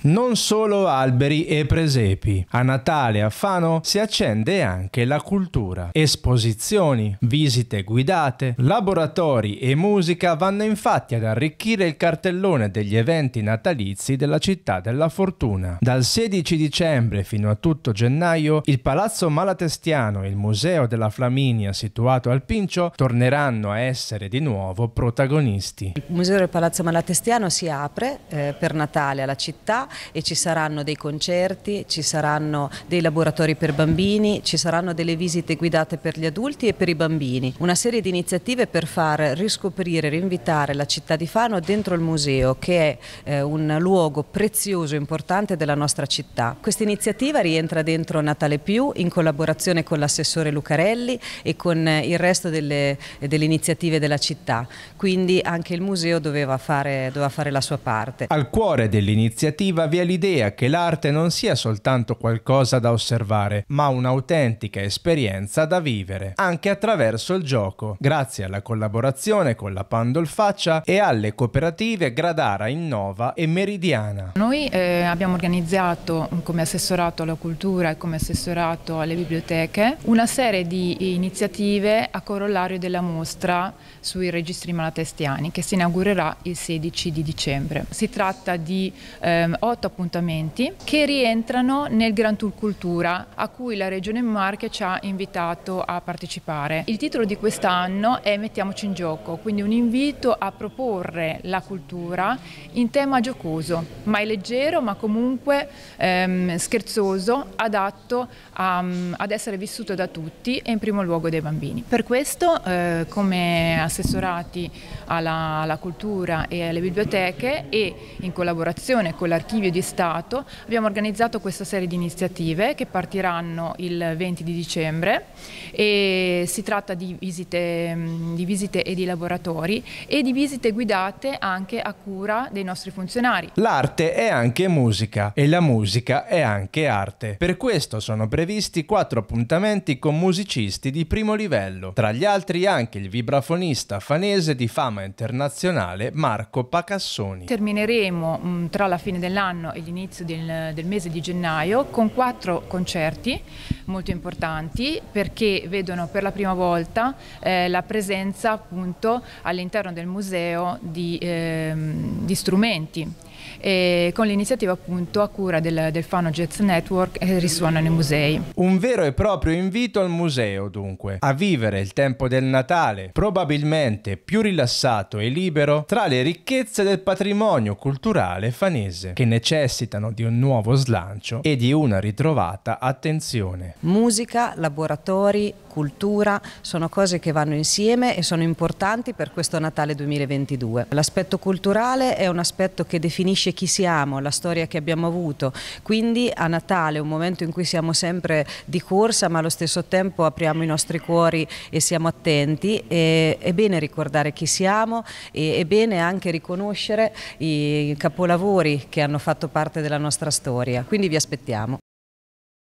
Non solo alberi e presepi. A Natale a Fano si accende anche la cultura. Esposizioni, visite guidate, laboratori e musica vanno infatti ad arricchire il cartellone degli eventi natalizi della città della fortuna. Dal 16 dicembre fino a tutto gennaio il Palazzo Malatestiano e il Museo della Flaminia situato al Pincio torneranno a essere di nuovo protagonisti. Il Museo del Palazzo Malatestiano si apre eh, per Natale alla città e ci saranno dei concerti, ci saranno dei laboratori per bambini, ci saranno delle visite guidate per gli adulti e per i bambini. Una serie di iniziative per far riscoprire, rinvitare la città di Fano dentro il museo che è eh, un luogo prezioso e importante della nostra città. Questa iniziativa rientra dentro Natale Più in collaborazione con l'assessore Lucarelli e con il resto delle, delle iniziative della città. Quindi anche il museo doveva fare, doveva fare la sua parte. Al cuore dell'iniziativa coltiva via l'idea che l'arte non sia soltanto qualcosa da osservare, ma un'autentica esperienza da vivere, anche attraverso il gioco, grazie alla collaborazione con la Pandolfaccia e alle cooperative Gradara Innova e Meridiana. Noi eh, abbiamo organizzato come assessorato alla cultura e come assessorato alle biblioteche una serie di iniziative a corollario della mostra sui registri malatestiani che si inaugurerà il 16 di dicembre. Si tratta di ehm, otto appuntamenti che rientrano nel Gran Tour Cultura a cui la Regione Marche ci ha invitato a partecipare. Il titolo di quest'anno è Mettiamoci in gioco, quindi un invito a proporre la cultura in tema giocoso, mai leggero ma comunque ehm, scherzoso, adatto a, ad essere vissuto da tutti e in primo luogo dai bambini. Per questo eh, come assessorati alla, alla cultura e alle biblioteche e in collaborazione con l'archivio archivio di Stato abbiamo organizzato questa serie di iniziative che partiranno il 20 di dicembre e si tratta di visite, mm, di visite e di laboratori e di visite guidate anche a cura dei nostri funzionari. L'arte è anche musica e la musica è anche arte. Per questo sono previsti quattro appuntamenti con musicisti di primo livello, tra gli altri anche il vibrafonista fanese di fama internazionale Marco Pacassoni. Termineremo mm, tra la fine dell'anno dell'anno e l'inizio del, del, mese di gennaio con quattro concerti molto importanti perché vedono per la prima volta eh, la presenza appunto all'interno del museo di, eh, di strumenti e con l'iniziativa appunto a cura del, del Fano Jazz Network eh, risuonano i musei. Un vero e proprio invito al museo dunque, a vivere il tempo del Natale probabilmente più rilassato e libero tra le ricchezze del patrimonio culturale fanese che necessitano di un nuovo slancio e di una ritrovata attenzione. Musica, laboratori, cultura sono cose che vanno insieme e sono importanti per questo Natale 2022. L'aspetto culturale è un aspetto che definisce definisce chi siamo, la storia che abbiamo avuto. Quindi a Natale, un momento in cui siamo sempre di corsa, ma allo stesso tempo apriamo i nostri cuori e siamo attenti, e, è bene ricordare chi siamo e è bene anche riconoscere i capolavori che hanno fatto parte della nostra storia. Quindi vi aspettiamo.